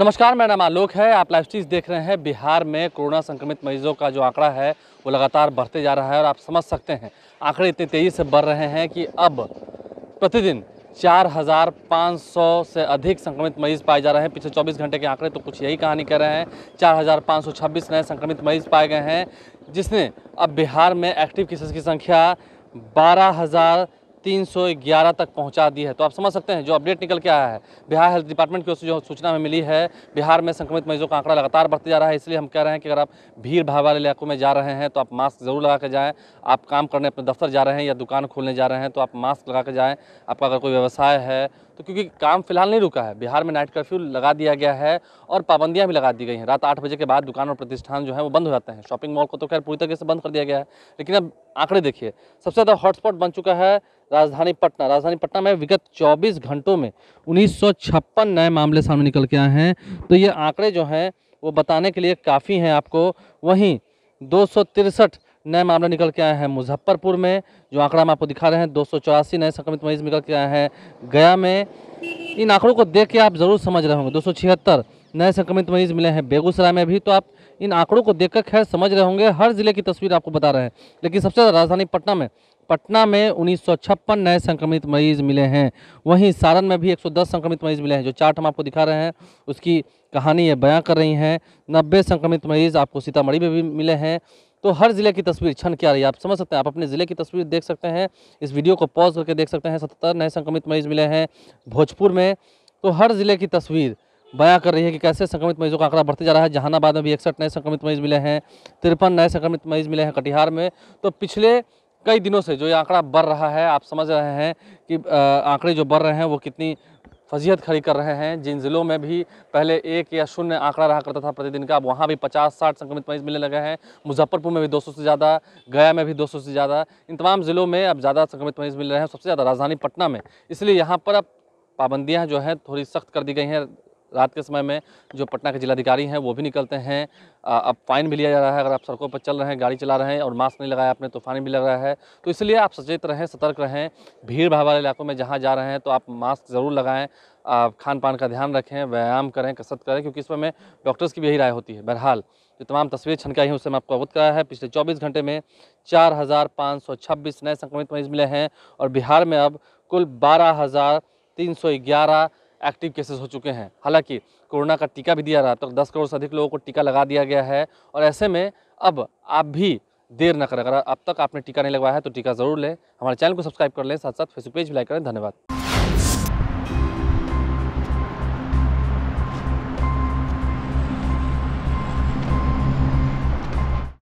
नमस्कार मेरा नाम आलोक है आप लाइव चीज़ देख रहे हैं बिहार में कोरोना संक्रमित मरीजों का जो आंकड़ा है वो लगातार बढ़ते जा रहा है और आप समझ सकते हैं आंकड़े इतनी तेज़ी से बढ़ रहे हैं कि अब प्रतिदिन 4,500 से अधिक संक्रमित मरीज पाए जा रहे हैं पिछले 24 घंटे के आंकड़े तो कुछ यही कहानी कर रहे हैं 4,526 नए संक्रमित मरीज पाए गए हैं जिसने अब बिहार में एक्टिव केसेस की संख्या बारह 311 तक पहुंचा दी है तो आप समझ सकते हैं जो अपडेट निकल के आया है बिहार हेल्थ डिपार्टमेंट की ओर से जो सूचना हमें मिली है बिहार में संक्रमित मरीजों का आंकड़ा लगातार बढ़ते जा रहा है इसलिए हम कह रहे हैं कि अगर आप भीड़ भाड़ वाले इलाकों में जा रहे हैं तो आप मास्क ज़रूर लगा के जाएँ आप काम करने अपने दफ्तर जा रहे हैं या दुकान खोलने जा रहे हैं तो आप मास्क लगा के जाएँ आपका अगर कोई व्यवसाय है तो क्योंकि काम फिलहाल नहीं रुका है बिहार में नाइट कर्फ्यू लगा दिया गया है और पाबंदियाँ भी लगा दी गई हैं रात आठ बजे के बाद दुकान और प्रतिष्ठान जो है वो बंद हो जाते हैं शॉपिंग मॉल को तो खैर पूरी तरीके से बंद कर दिया गया है लेकिन अब आंकड़े देखिए सबसे ज़्यादा हॉटस्पॉट बन चुका है राजधानी पटना राजधानी पटना में विगत चौबीस घंटों में उन्नीस नए मामले सामने निकल के आए हैं तो ये आंकड़े जो हैं वो बताने के लिए काफ़ी हैं आपको वहीं दो नए मामले निकल के आए हैं मुजफ्फरपुर में जो आंकड़ा हम आपको दिखा रहे हैं दो नए संक्रमित मरीज निकल के आए हैं गया में इन आंकड़ों को देख के आप ज़रूर समझ रहे होंगे दो नए संक्रमित मरीज मिले हैं बेगूसराय में भी तो आप इन आंकड़ों को देखकर खैर समझ रहे होंगे हर ज़िले की तस्वीर आपको बता रहे हैं लेकिन सबसे ज़्यादा राजधानी पटना में पटना में उन्नीस नए संक्रमित मरीज मिले हैं वहीं सारण में भी 110 संक्रमित मरीज मिले हैं जो चार्ट हम आपको दिखा रहे हैं उसकी कहानी ये बयां कर रही हैं नब्बे संक्रमित मरीज आपको सीतामढ़ी में भी मिले हैं तो हर ज़िले की तस्वीर छन क्या रही है आप समझ सकते हैं आप अपने ज़िले की तस्वीर देख सकते हैं इस वीडियो को पॉज करके देख सकते हैं सतहत्तर नए संक्रमित मरीज मिले हैं भोजपुर में तो हर ज़िले की तस्वीर बयां कर रही है कि कैसे संक्रमित मरीजों का आंकड़ा बढ़ते जा रहा है जहानाबाद में भी इकसठ नए संक्रमित मरीज मिले हैं तिरपन नए संक्रमित मरीज मिले हैं कटिहार में तो पिछले कई दिनों से जो ये आंकड़ा बढ़ रहा है आप समझ रहे हैं कि आंकड़े जो बढ़ रहे हैं वो कितनी फजीहत खड़ी कर रहे हैं जिन ज़िलों में भी पहले एक या शून्य आंकड़ा रहा करता था प्रतिदिन का अब वहाँ भी 50-60 संक्रमित मरीज मिलने लगे हैं मुजफ्फरपुर में भी 200 से ज़्यादा गया में भी 200 से ज़्यादा इन तमाम ज़िलों में अब ज़्यादा संक्रमित मरीज मिल रहे हैं सबसे ज़्यादा राजधानी पटना में इसलिए यहाँ पर अब पाबंदियाँ जो हैं थोड़ी सख्त कर दी गई हैं रात के समय में जो पटना के जिलाधिकारी हैं वो भी निकलते हैं अब फाइन भी लिया जा रहा है अगर आप सड़कों पर चल रहे हैं गाड़ी चला रहे हैं और मास्क नहीं लगाया आपने तो फाइन भी लग रहा है तो इसलिए आप सचेत रहें सतर्क रहें भीड़ भाड़ वाले इलाकों में जहाँ जा रहे हैं तो आप मास्क ज़रूर लगाएँ आप खान पान का ध्यान रखें व्यायाम करें कसरत करें क्योंकि इस में डॉक्टर्स की भी यही राय होती है बहरहाल जो तमाम तस्वीरें छनकाई हैं उससे मैं आपको अवगत कराया है पिछले 24 घंटे में 4,526 नए संक्रमित मरीज मिले हैं और बिहार में अब कुल बारह एक्टिव केसेस हो चुके हैं हालांकि कोरोना का टीका भी दिया रहा तो दस करोड़ से अधिक लोगों को टीका लगा दिया गया है और ऐसे में अब आप भी देर न करें अगर अब तक आपने टीका नहीं लगवाया है तो टीका ज़रूर लें हमारे चैनल को सब्सक्राइब कर लें साथ साथ फेसबुक पेज भी लाइक करें धन्यवाद